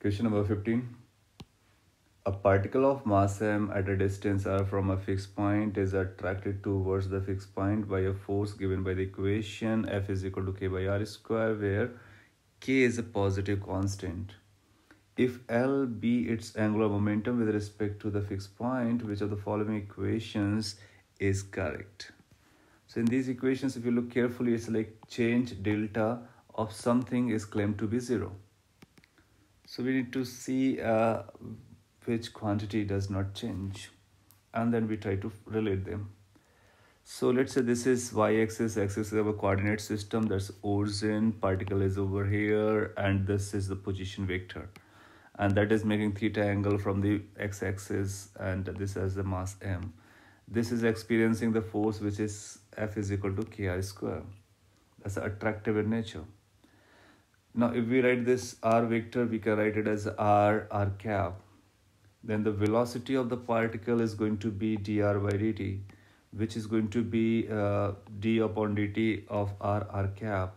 Question number 15. A particle of mass m at a distance r from a fixed point is attracted towards the fixed point by a force given by the equation F is equal to k by r square where k is a positive constant. If L be its angular momentum with respect to the fixed point, which of the following equations is correct? So in these equations, if you look carefully, it's like change delta of something is claimed to be zero so we need to see uh, which quantity does not change and then we try to relate them so let's say this is y-axis, axis is our coordinate system, that's origin, particle is over here, and this is the position vector. And that is making theta angle from the x-axis, and this has the mass m. This is experiencing the force which is f is equal to kr square. That's attractive in nature. Now if we write this r vector, we can write it as r, r cap. Then the velocity of the particle is going to be dr by dt, which is going to be uh, d upon dt of r, r cap.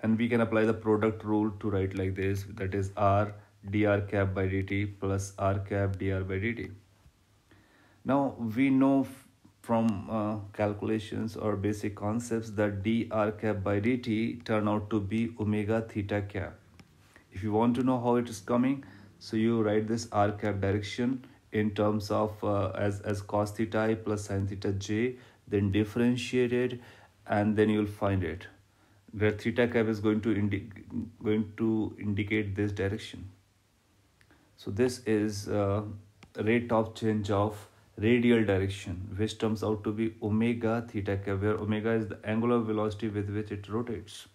And we can apply the product rule to write like this, that is r dr cap by dt plus r cap dr by dt. Now we know from uh, calculations or basic concepts that dr cap by dt turn out to be omega theta cap. If you want to know how it is coming, so you write this r cap direction in terms of uh, as, as cos theta i plus sin theta j, then differentiate it and then you'll find it where theta cap is going to going to indicate this direction. So this is uh, rate of change of radial direction which turns out to be omega theta k where omega is the angular velocity with which it rotates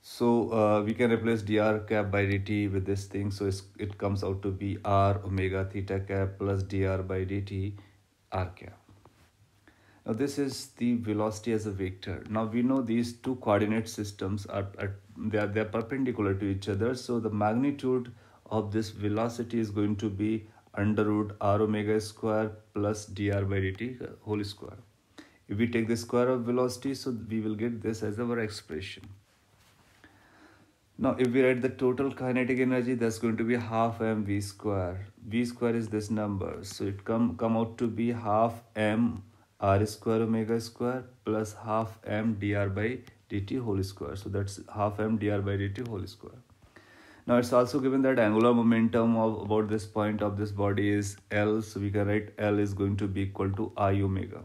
so uh, we can replace dr cap by dt with this thing so it comes out to be r omega theta cap plus dr by dt r cap now this is the velocity as a vector now we know these two coordinate systems are, are they are they are perpendicular to each other so the magnitude of this velocity is going to be under root r omega square plus dr by dt whole square. If we take the square of velocity, so we will get this as our expression. Now, if we write the total kinetic energy, that's going to be half mv square. v square is this number, so it come, come out to be half m r square omega square plus half m dr by dt whole square. So that's half m dr by dt whole square. Now it's also given that angular momentum of about this point of this body is L. So we can write L is going to be equal to I omega,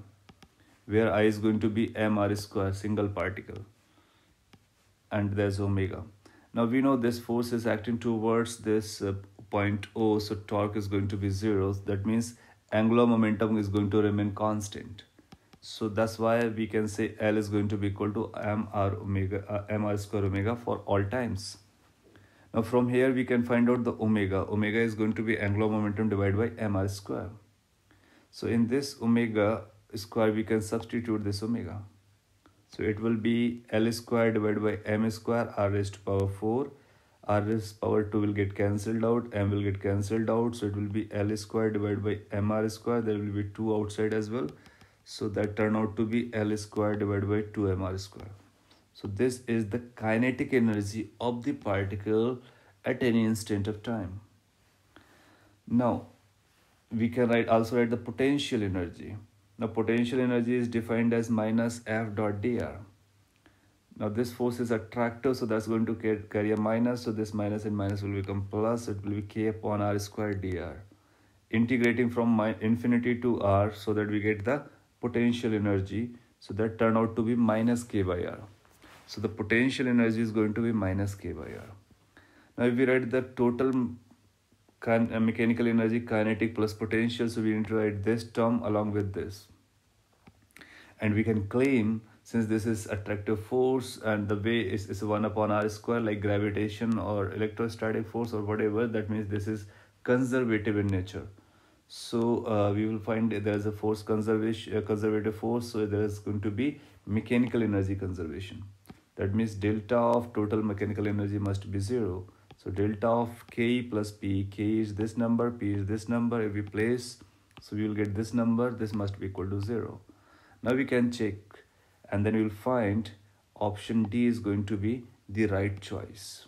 where I is going to be m r square, single particle. And there's omega. Now we know this force is acting towards this uh, point O, so torque is going to be zero. That means angular momentum is going to remain constant. So that's why we can say L is going to be equal to m r omega, uh, m r square omega for all times. Now from here we can find out the omega. Omega is going to be angular momentum divided by mr square. So in this omega square we can substitute this omega. So it will be L square divided by m square r raised to power 4. r raised to power 2 will get cancelled out. m will get cancelled out. So it will be L square divided by mr square. There will be 2 outside as well. So that turn out to be L square divided by 2 mr square. So this is the kinetic energy of the particle at any instant of time. Now, we can write also write the potential energy. Now, potential energy is defined as minus F dot dr. Now, this force is attractive, so that's going to carry a minus. So, this minus and minus will become plus. It will be k upon r square dr. Integrating from infinity to r so that we get the potential energy. So, that turned out to be minus k by r. So the potential energy is going to be minus k by r. Now if we write the total uh, mechanical energy kinetic plus potential, so we need to write this term along with this. And we can claim since this is attractive force and the way is, is 1 upon r square like gravitation or electrostatic force or whatever, that means this is conservative in nature. So uh, we will find there is a force conservation, uh, conservative force, so there is going to be mechanical energy conservation. That means delta of total mechanical energy must be zero. So delta of K plus P, K is this number, P is this number. If we place, so we will get this number, this must be equal to zero. Now we can check and then we will find option D is going to be the right choice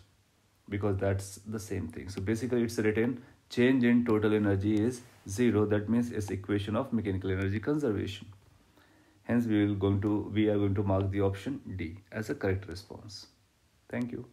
because that's the same thing. So basically it's written change in total energy is zero. That means it's equation of mechanical energy conservation. Hence, we will going to we are going to mark the option D as a correct response. Thank you.